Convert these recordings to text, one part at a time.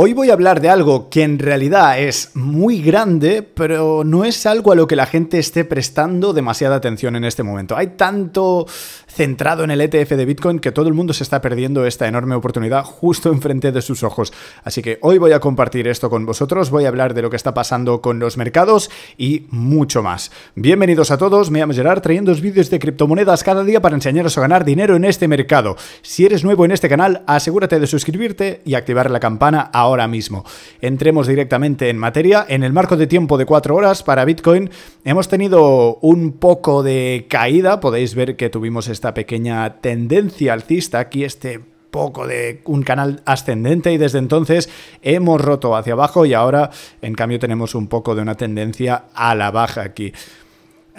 Hoy voy a hablar de algo que en realidad es muy grande, pero no es algo a lo que la gente esté prestando demasiada atención en este momento. Hay tanto centrado en el ETF de Bitcoin que todo el mundo se está perdiendo esta enorme oportunidad justo enfrente de sus ojos. Así que hoy voy a compartir esto con vosotros, voy a hablar de lo que está pasando con los mercados y mucho más. Bienvenidos a todos, me llamo Gerard trayendo vídeos de criptomonedas cada día para enseñaros a ganar dinero en este mercado. Si eres nuevo en este canal, asegúrate de suscribirte y activar la campana ahora mismo. Entremos directamente en materia. En el marco de tiempo de 4 horas para Bitcoin hemos tenido un poco de caída. Podéis ver que tuvimos esta pequeña tendencia alcista aquí, este poco de un canal ascendente y desde entonces hemos roto hacia abajo y ahora en cambio tenemos un poco de una tendencia a la baja aquí.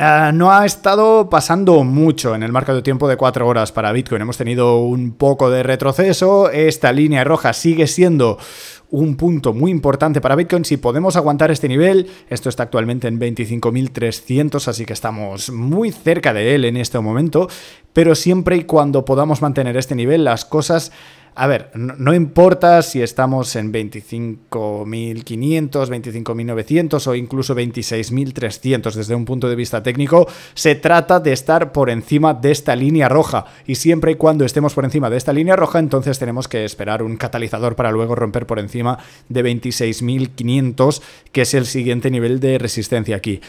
Eh, no ha estado pasando mucho en el marco de tiempo de 4 horas para Bitcoin. Hemos tenido un poco de retroceso. Esta línea roja sigue siendo un punto muy importante para Bitcoin. Si podemos aguantar este nivel, esto está actualmente en 25.300, así que estamos muy cerca de él en este momento, pero siempre y cuando podamos mantener este nivel, las cosas a ver, no, importa si estamos en 25.500, 25.900 o incluso 26.300 desde un punto de vista técnico, se trata de estar por encima de esta línea roja y siempre y cuando estemos por encima de esta línea roja, entonces tenemos que esperar un catalizador para luego romper por encima de 26.500, que es el siguiente nivel de resistencia aquí.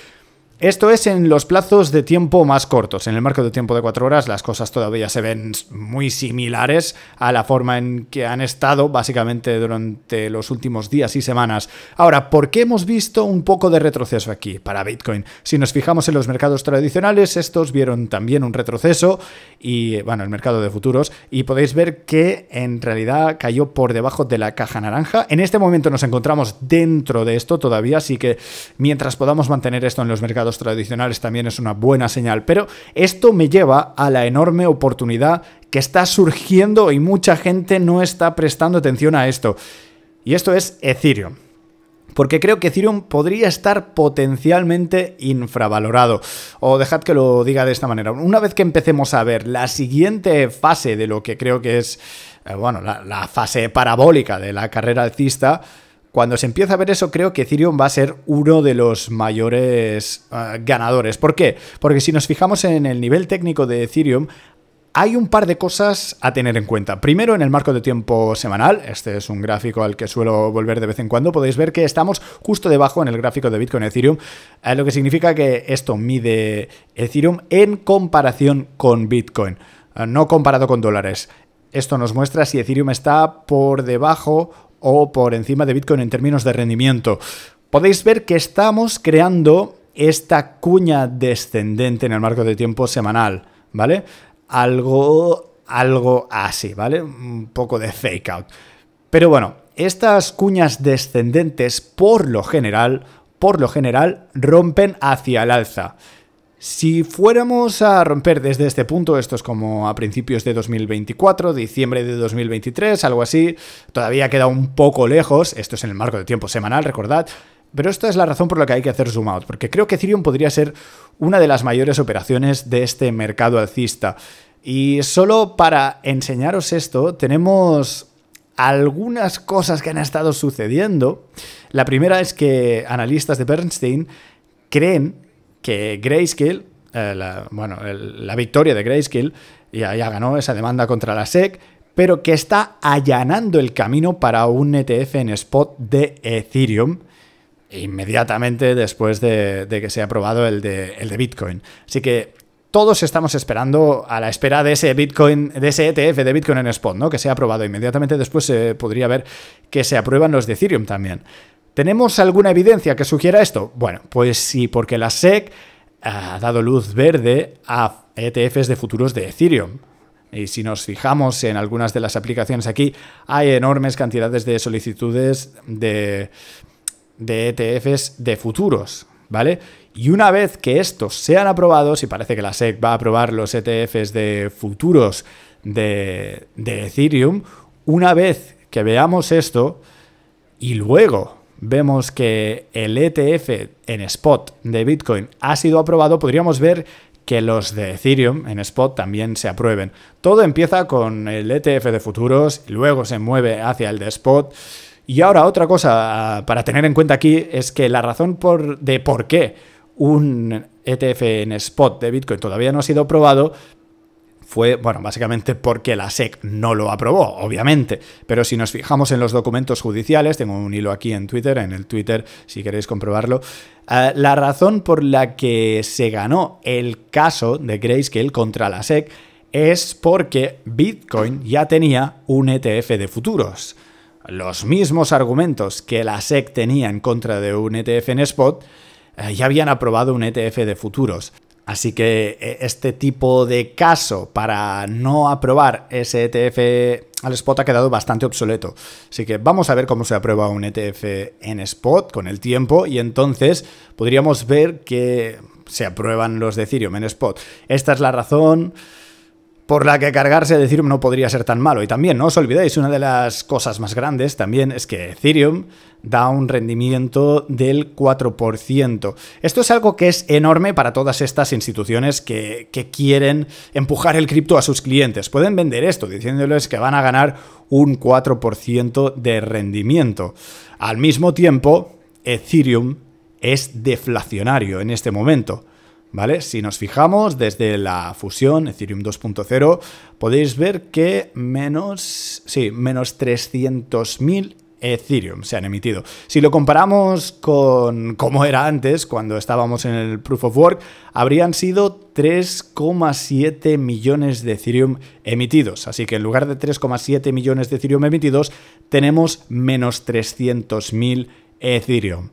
Esto es en los plazos de tiempo más cortos. En el marco de tiempo de cuatro horas las cosas todavía se ven muy similares a la forma en que han estado básicamente durante los últimos días y semanas. Ahora, ¿por qué hemos visto un poco de retroceso aquí para Bitcoin? Si nos fijamos en los mercados tradicionales, estos vieron también un retroceso y, bueno, el mercado de futuros y podéis ver que en realidad cayó por debajo de la caja naranja. En este momento nos encontramos dentro de esto todavía, así que mientras podamos mantener esto en los mercados tradicionales también es una buena señal. Pero esto me lleva a la enorme oportunidad que está surgiendo y mucha gente no está prestando atención a esto. Y esto es Ethereum. Porque creo que Ethereum podría estar potencialmente infravalorado. O dejad que lo diga de esta manera. Una vez que empecemos a ver la siguiente fase de lo que creo que es, eh, bueno, la fase parabólica de la carrera alcista, cuando se empieza a ver eso, creo que Ethereum va a ser uno de los mayores eh, ganadores. ¿Por qué? Porque si nos fijamos en el nivel técnico de Ethereum, hay un par de cosas a tener en cuenta. Primero, en el marco de tiempo semanal, este es un gráfico al que suelo volver de vez en cuando, podéis ver que estamos justo debajo en el gráfico de Bitcoin Ethereum, eh, lo que significa que esto mide Ethereum en comparación con Bitcoin, eh, no comparado con dólares. Esto nos muestra si Ethereum está por debajo o por encima de Bitcoin en términos de rendimiento. Podéis ver que estamos creando esta cuña descendente en el marco de tiempo semanal, ¿vale? Algo, algo así, ¿vale? Un poco de fake out. Pero bueno, estas cuñas descendentes, por lo general, por lo general, rompen hacia el alza. Si fuéramos a romper desde este punto, esto es como a principios de 2024, diciembre de 2023, algo así, todavía queda un poco lejos, esto es en el marco de tiempo semanal, recordad, pero esta es la razón por la que hay que hacer zoom out, porque creo que Ethereum podría ser una de las mayores operaciones de este mercado alcista. Y solo para enseñaros esto, tenemos algunas cosas que han estado sucediendo. La primera es que analistas de Bernstein creen que Grayscale, eh, bueno, la victoria de Grayscale, ya, ya ganó esa demanda contra la SEC, pero que está allanando el camino para un ETF en spot de Ethereum inmediatamente después de, que se aprobado el de, Bitcoin. Así que todos estamos esperando a la espera de ese Bitcoin, de ese ETF de Bitcoin en spot, ¿no? Que sea aprobado inmediatamente después se eh, podría ver que se aprueban los de Ethereum también. ¿Tenemos alguna evidencia que sugiera esto? Bueno, pues sí, porque la SEC ha dado luz verde a ETFs de futuros de Ethereum. Y si nos fijamos en algunas de las aplicaciones aquí, hay enormes cantidades de solicitudes de, ETFs e de futuros, ¿vale? Y una vez que estos sean aprobados, y parece que la SEC va a aprobar los ETFs de futuros de, de Ethereum, una vez que veamos esto y luego vemos que el ETF en spot de Bitcoin ha sido aprobado, podríamos ver que los de Ethereum en spot también se aprueben. Todo empieza con el ETF de futuros, luego se mueve hacia el de spot. Y ahora otra cosa ah, para tener en cuenta aquí es que la razón de por qué un ETF en spot de Bitcoin todavía no ha sido aprobado fue, bueno, básicamente porque la SEC no lo aprobó, obviamente. Pero si nos fijamos en los documentos judiciales, tengo un hilo aquí en Twitter, en el Twitter, si queréis comprobarlo, eh, la razón por la que se ganó el caso de Grayscale contra la SEC es porque Bitcoin ya tenía un ETF de futuros. Los mismos argumentos que la SEC tenía en contra de un ETF en spot eh, ya habían aprobado un ETF de futuros. Así que e, este tipo de caso para no aprobar ese ETF al spot ha quedado bastante obsoleto. Así que vamos a ver cómo se aprueba un ETF en spot con el tiempo y entonces podríamos ver que se aprueban los de Ethereum en spot. Esta es la razón por la que cargarse de Ethereum no podría ser tan malo. Y también, no os olvidéis, una de las cosas más grandes también es que Ethereum da un rendimiento del 4%. Esto es algo que es enorme para todas estas instituciones que, que quieren empujar el cripto a sus clientes. Pueden vender esto diciéndoles que van a ganar un 4% de rendimiento. Al mismo tiempo, Ethereum es deflacionario en este momento. Si nos fijamos desde la fusión Ethereum 2.0, podéis ver que menos, menos 300.000 Ethereum se han emitido. Si lo comparamos con cómo era antes, cuando estábamos en el Proof of Work, habrían sido 3,7 millones de Ethereum emitidos. Así que en lugar de 3,7 millones de Ethereum emitidos, tenemos menos 300.000 Ethereum.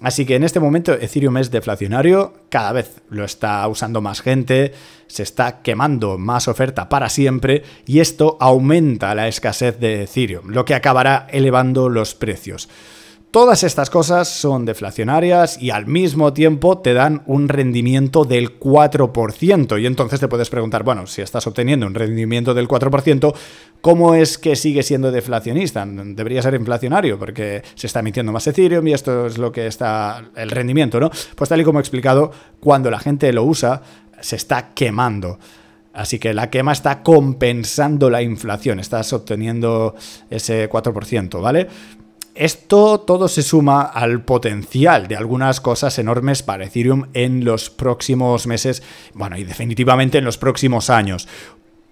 Así que en este momento Ethereum es deflacionario, cada vez lo está usando más gente, se está quemando más oferta para siempre y esto aumenta la escasez de Ethereum, lo que acabará elevando los precios. Todas estas cosas son deflacionarias y al mismo tiempo te dan un rendimiento del 4%. Y entonces te puedes preguntar, bueno, si estás obteniendo un rendimiento del 4%, ¿cómo es que sigue siendo deflacionista? Debería ser inflacionario porque se está emitiendo más Ethereum y esto es lo que está el rendimiento, ¿no? Pues tal y como he explicado, cuando la gente lo usa, se está quemando. Así que la quema está compensando la inflación, estás obteniendo ese 4%, ¿vale? Esto todo se suma al potencial de algunas cosas enormes para Ethereum en los próximos meses, bueno, y definitivamente en los próximos años.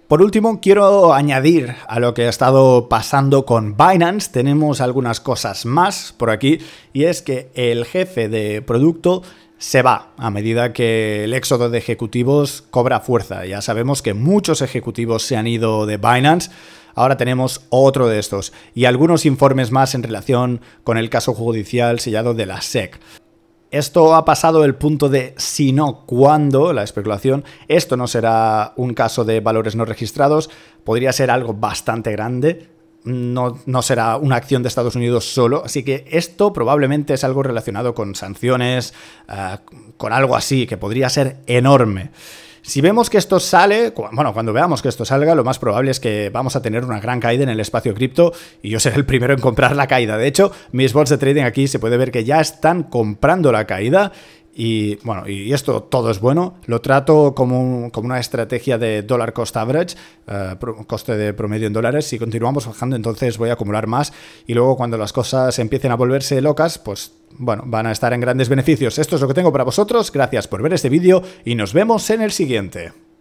Por último, quiero añadir a lo que ha estado pasando con Binance, tenemos algunas cosas más por aquí, y es que el jefe de producto se va a medida que el éxodo de ejecutivos cobra fuerza. Ya sabemos que muchos ejecutivos se han ido de Binance ahora tenemos otro de estos y algunos informes más en relación con el caso judicial sellado de la SEC. Esto ha pasado el punto de si no, cuándo, la especulación. Esto no será un caso de valores no registrados, podría ser algo bastante grande, no, no, será una acción de Estados Unidos solo, así que esto probablemente es algo relacionado con sanciones, eh, con algo así, que podría ser enorme. Si vemos que esto sale, bueno, cuando veamos que esto salga, lo más probable es que vamos a tener una gran caída en el espacio cripto y yo seré el primero en comprar la caída. De hecho, mis bots de trading aquí se puede ver que ya están comprando la caída y bueno, y esto todo es bueno. Lo trato como, una estrategia de dólar cost average, eh, coste de promedio en dólares. Si continuamos bajando, entonces voy a acumular más. Y luego, cuando las cosas empiecen a volverse locas, pues bueno, van a estar en grandes beneficios. Esto es lo que tengo para vosotros. Gracias por ver este vídeo y nos vemos en el siguiente.